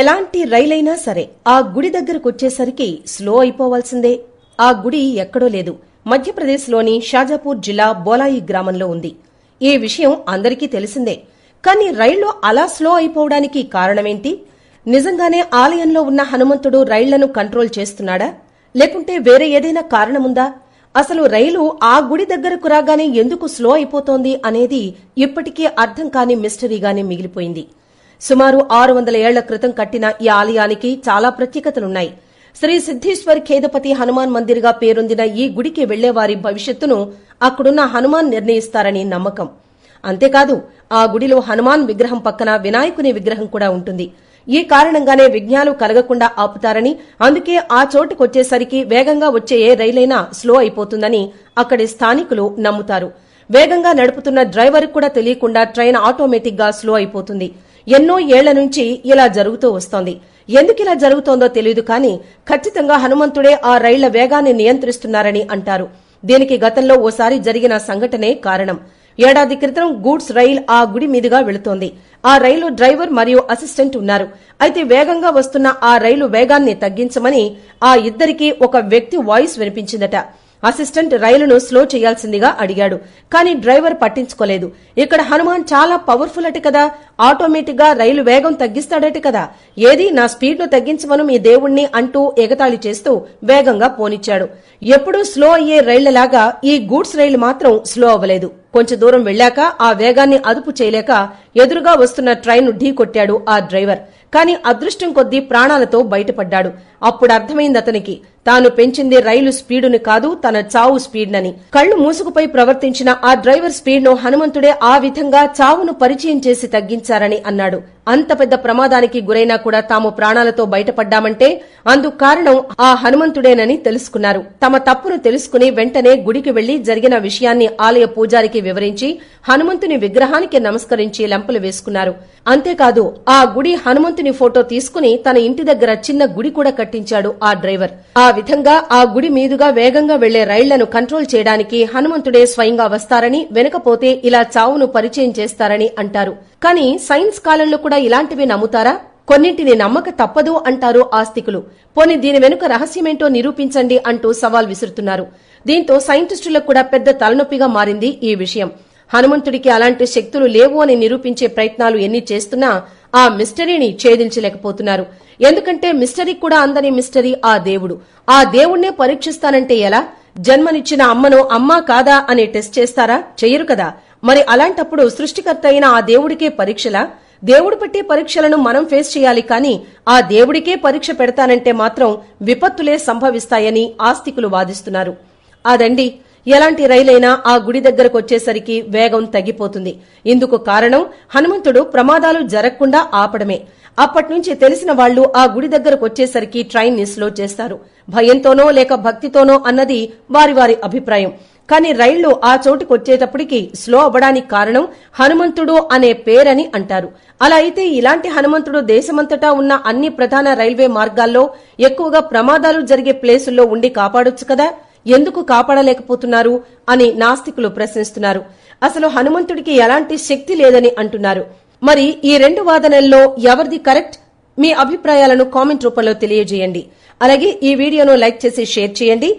ఎలాంటి రైలైనా సరే ఆ గుడి దగ్గరకొచ్చేసరికి స్లో అయిపోవాల్సిందే ఆ గుడి ఎక్కడో లేదు మధ్యప్రదేశ్లోని షాజాపూర్ జిల్లా బోలాయి గ్రామంలో ఉంది ఈ విషయం అందరికీ తెలిసిందే కానీ రైళ్లు అలా స్లో అయిపోవడానికి కారణమేంటి నిజంగానే ఆలయంలో ఉన్న హనుమంతుడు రైళ్లను కంట్రోల్ చేస్తున్నాడా లేకుంటే వేరే ఏదైనా కారణముందా అసలు రైలు ఆ గుడి దగ్గరకు రాగానే ఎందుకు స్లో అయిపోతోంది అనేది ఇప్పటికీ అర్థం కాని మిస్టరీగానే మిగిలిపోయింది సుమారు ఆరు వందల ఏళ్ల క్రితం కట్టిన ఈ ఆలయానికి చాలా ప్రత్యేకతలున్నాయి శ్రీ సిద్ధేశ్వర్ ఖేదపతి హనుమాన్ మందిర్గా పేరొందిన ఈ గుడికి వెళ్లేవారి భవిష్యత్తును అక్కడున్న హనుమాన్ నిర్ణయిస్తారని నమ్మకం అంతేకాదు ఆ గుడిలో హనుమాన్ విగ్రహం పక్కన వినాయకుని విగ్రహం కూడా ఉంటుంది ఈ కారణంగానే విఘ్నాలు కలగకుండా ఆపుతారని అందుకే ఆ చోటుకొచ్చేసరికి వేగంగా వచ్చే ఏ రైలైనా స్లో అయిపోతుందని అక్కడి స్థానికులు నమ్ముతారు వేగంగా నడుపుతున్న డ్రైవర్ కూడా తెలియకుండా ట్రైన్ ఆటోమేటిక్ గా స్లో అయిపోతుంది ఎన్నో ఏళ్ల నుంచి ఇలా జరుగుతూ వస్తోంది ఎందుకు ఇలా జరుగుతోందో తెలియదు కానీ ఖచ్చితంగా హనుమంతుడే ఆ రైళ్ల వేగాన్ని నియంత్రిస్తున్నారని అంటారు దీనికి గతంలో ఓసారి జరిగిన సంఘటనే కారణం ఏడాది క్రితం గూడ్స్ రైల్ ఆ గుడి మీదుగా వెళుతోంది ఆ రైలు డ్రైవర్ మరియు అసిస్టెంట్ ఉన్నారు అయితే వేగంగా వస్తున్న ఆ రైలు వేగాన్ని తగ్గించమని ఆ ఇద్దరికీ ఒక వ్యక్తి వాయిస్ వినిపించిందట అసిస్టెంట్ రైలును స్లో చేయాల్సిందిగా అడిగాడు కానీ డ్రైవర్ పట్టించుకోలేదు ఇక్కడ హనుమాన్ చాలా పవర్ఫుల్ అటు కదా ఆటోమేటిక్ గా రైలు వేగం తగ్గిస్తాడటి కదా ఏది నా స్పీడ్ ను తగ్గించమను మీ దేవుణ్ణి అంటూ ఎగతాళి చేస్తూ వేగంగా పోనిచ్చాడు ఎప్పుడూ స్లో అయ్యే రైళ్లలాగా ఈ గూడ్స్ రైలు మాత్రం స్లో అవ్వలేదు కొంచెం దూరం వెళ్ళాక ఆ వేగాన్ని అదుపు చేయలేక ఎదురుగా వస్తున్న ట్రైన్ను కొట్టాడు ఆ డ్రైవర్ కానీ అదృష్టం కొద్దీ ప్రాణాలతో బయటపడ్డాడు అప్పుడు అర్థమైంది అతనికి తాను పెంచింది రైలు స్పీడును కాదు తన చావు స్పీడ్నని కళ్లు మూసుకుపై ప్రవర్తించిన ఆ డ్రైవర్ స్పీడ్ను హనుమంతుడే ఆ విధంగా చావును పరిచయం చేసి తగ్గించారని అన్నాడు అంత పెద్ద ప్రమాదానికి గురైనా కూడా తాము ప్రాణాలతో బయటపడ్డామంటే అందుకు కారణం ఆ హనుమంతుడేనని తెలుసుకున్నారు తమ తప్పును తెలుసుకుని వెంటనే గుడికి వెళ్లి జరిగిన విషయాన్ని ఆలయ పూజారికి వివరించి హనుమంతుని విగ్రహానికి నమస్కరించి లంపలు వేసుకున్నారు అంతేకాదు ఆ గుడి హనుమంతుని ఫోటో తీసుకుని తన ఇంటి దగ్గర చిన్న గుడి కూడా కట్టించాడు ఆ డ్రైవర్ ఆ విధంగా ఆ గుడి మీదుగా వేగంగా వెళ్లే రైళ్లను కంట్రోల్ చేయడానికి హనుమంతుడే స్వయంగా వస్తారని వెనకపోతే ఇలా చావును పరిచయం చేస్తారని అంటారు కానీ సైన్స్ కాలంలో కూడా ఇలాంటివి నమ్ముతారా కొన్నింటిని నమ్మక తప్పదు అంటారు ఆస్తికులు పోని దీని వెనుక రహస్యమేంటో నిరూపించండి అంటూ సవాల్ విసురుతున్నారు దీంతో సైంటిస్టులకు కూడా పెద్ద తలనొప్పిగా మారింది ఈ విషయం హనుమంతుడికి అలాంటి శక్తులు లేవు అని నిరూపించే ప్రయత్నాలు ఎన్ని చేస్తున్నా ఆ మిస్టరీని ఛేదించలేకపోతున్నారు ఎందుకంటే మిస్టరీ కూడా అందని మిస్టరీ ఆ దేవుడు ఆ దేవుణ్ణే పరీక్షిస్తానంటే ఎలా జన్మనిచ్చిన అమ్మను అమ్మా కాదా అని టెస్ట్ చేస్తారా చెయ్యరు కదా మరి అలాంటప్పుడు సృష్టికర్త అయిన ఆ దేవుడికే పరీక్షలా దేవుడు పెట్టే పరీక్షలను మనం ఫేస్ చేయాలి కానీ ఆ దేవుడికే పరీక్ష పెడతానంటే మాత్రం విపత్తులే సంభవిస్తాయని ఆస్తికులు వాదిస్తున్నారు అదండి ఎలాంటి రైలైనా ఆ గుడి దగ్గరకు వచ్చేసరికి వేగం తగ్గిపోతుంది ఇందుకు కారణం హనుమంతుడు ప్రమాదాలు జరగకుండా ఆపడమే అప్పటినుంచి తెలిసిన వాళ్లు ఆ గుడి దగ్గరకు వచ్చేసరికి ట్రైన్ ని స్లో చేస్తారు భయంతోనో లేక భక్తితోనో అన్నది వారి వారి అభిప్రాయం కానీ రైళ్లు ఆ చోటుకు వచ్చేటప్పటికి స్లో అవ్వడానికి కారణం హనుమంతుడు అనే పేరని అంటారు అలా అయితే ఇలాంటి హనుమంతుడు దేశమంతటా ఉన్న అన్ని ప్రధాన రైల్వే మార్గాల్లో ఎక్కువగా ప్రమాదాలు జరిగే ప్లేసుల్లో ఉండి కాపాడొచ్చు కదా ఎందుకు కాపాడలేకపోతున్నారు అని నాస్తికులు ప్రశ్నిస్తున్నారు అసలు హనుమంతుడికి ఎలాంటి శక్తి లేదని అంటున్నారు మరి ఈ రెండు వాదనల్లో ఎవరిది కరెక్ట్ మీ అభిప్రాయాలను కామెంట్ రూపంలో తెలియజేయండి అలాగే ఈ వీడియోను లైక్ చేసి షేర్ చేయండి